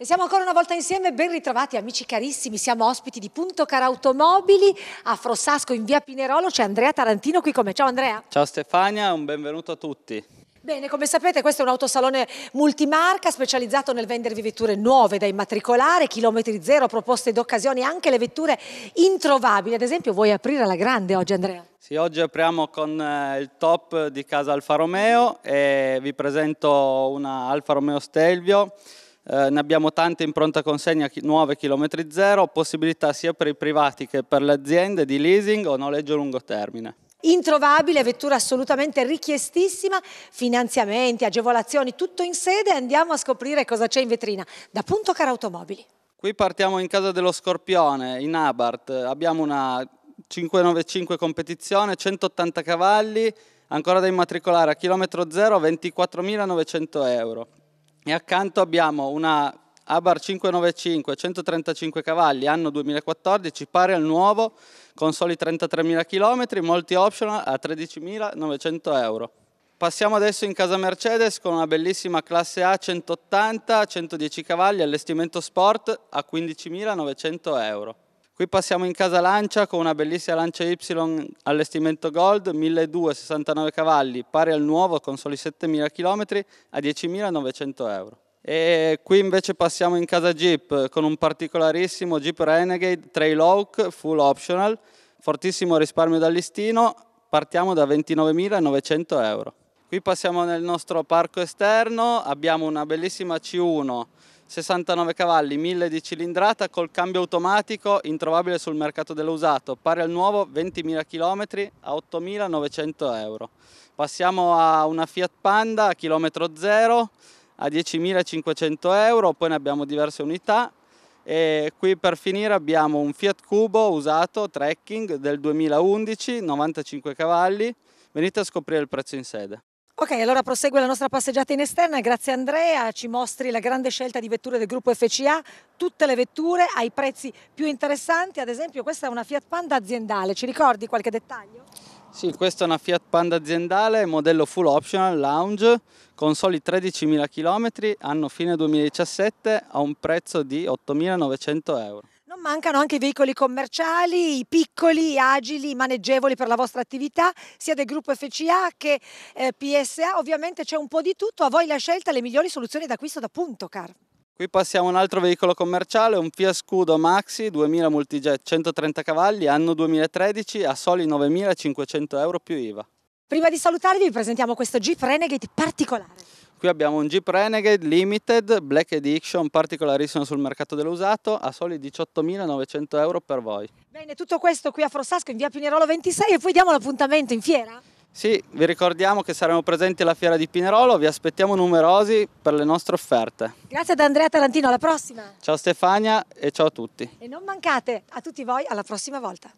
E siamo ancora una volta insieme, ben ritrovati amici carissimi, siamo ospiti di Punto Car Automobili a Frossasco in via Pinerolo, c'è Andrea Tarantino qui come. Ciao Andrea. Ciao Stefania, un benvenuto a tutti. Bene, come sapete questo è un autosalone multimarca specializzato nel vendervi vetture nuove da immatricolare, chilometri zero, proposte d'occasione, anche le vetture introvabili. Ad esempio vuoi aprire alla grande oggi Andrea? Sì, oggi apriamo con eh, il top di casa Alfa Romeo e vi presento una Alfa Romeo Stelvio eh, ne abbiamo tante in pronta consegna nuove chilometri zero, possibilità sia per i privati che per le aziende di leasing o noleggio a lungo termine introvabile, vettura assolutamente richiestissima, finanziamenti, agevolazioni, tutto in sede andiamo a scoprire cosa c'è in vetrina da Punto Car Automobili. Qui partiamo in casa dello Scorpione, in Abart, abbiamo una 595 competizione, 180 cavalli, ancora da immatricolare a chilometro zero, 24.900 euro e accanto abbiamo una Abar 595 135 cavalli anno 2014 pare al nuovo con soli 33.000 km molti optional a 13.900 euro passiamo adesso in casa Mercedes con una bellissima classe A 180 110 cavalli allestimento sport a 15.900 euro Qui passiamo in casa lancia con una bellissima lancia Y allestimento Gold, 1269 cavalli, pari al nuovo con soli 7000 km a 10.900 euro. E qui invece passiamo in casa Jeep con un particolarissimo Jeep Renegade Trail Oak full optional, fortissimo risparmio da listino, partiamo da 29.900 euro. Qui passiamo nel nostro parco esterno, abbiamo una bellissima C1 69 cavalli, 1000 di cilindrata col cambio automatico, introvabile sul mercato dell'usato, pari al nuovo 20.000 km a 8.900 euro. Passiamo a una Fiat Panda a chilometro zero a 10.500 euro, poi ne abbiamo diverse unità e qui per finire abbiamo un Fiat Cubo usato trekking del 2011, 95 cavalli, venite a scoprire il prezzo in sede. Ok, allora prosegue la nostra passeggiata in esterna. Grazie Andrea, ci mostri la grande scelta di vetture del gruppo FCA, tutte le vetture ai prezzi più interessanti. Ad esempio, questa è una Fiat Panda aziendale. Ci ricordi qualche dettaglio? Sì, questa è una Fiat Panda aziendale, modello full optional, lounge, con soli 13.000 km, anno fine 2017, a un prezzo di 8.900 euro mancano anche i veicoli commerciali, i piccoli, agili, maneggevoli per la vostra attività, sia del gruppo FCA che eh, PSA. Ovviamente c'è un po' di tutto, a voi la scelta, le migliori soluzioni d'acquisto da punto car. Qui passiamo a un altro veicolo commerciale, un Fiat Scudo Maxi 2000 Multijet 130 cavalli, anno 2013, a soli 9.500 euro più IVA. Prima di salutarvi vi presentiamo questo Jeep Renegade particolare. Qui abbiamo un Jeep Renegade Limited Black Edition particolarissimo sul mercato dell'usato a soli 18.900 euro per voi. Bene, tutto questo qui a Frossasco in via Pinerolo 26 e poi diamo l'appuntamento in fiera? Sì, vi ricordiamo che saremo presenti alla fiera di Pinerolo, vi aspettiamo numerosi per le nostre offerte. Grazie ad Andrea Tarantino, alla prossima! Ciao Stefania e ciao a tutti! E non mancate, a tutti voi alla prossima volta!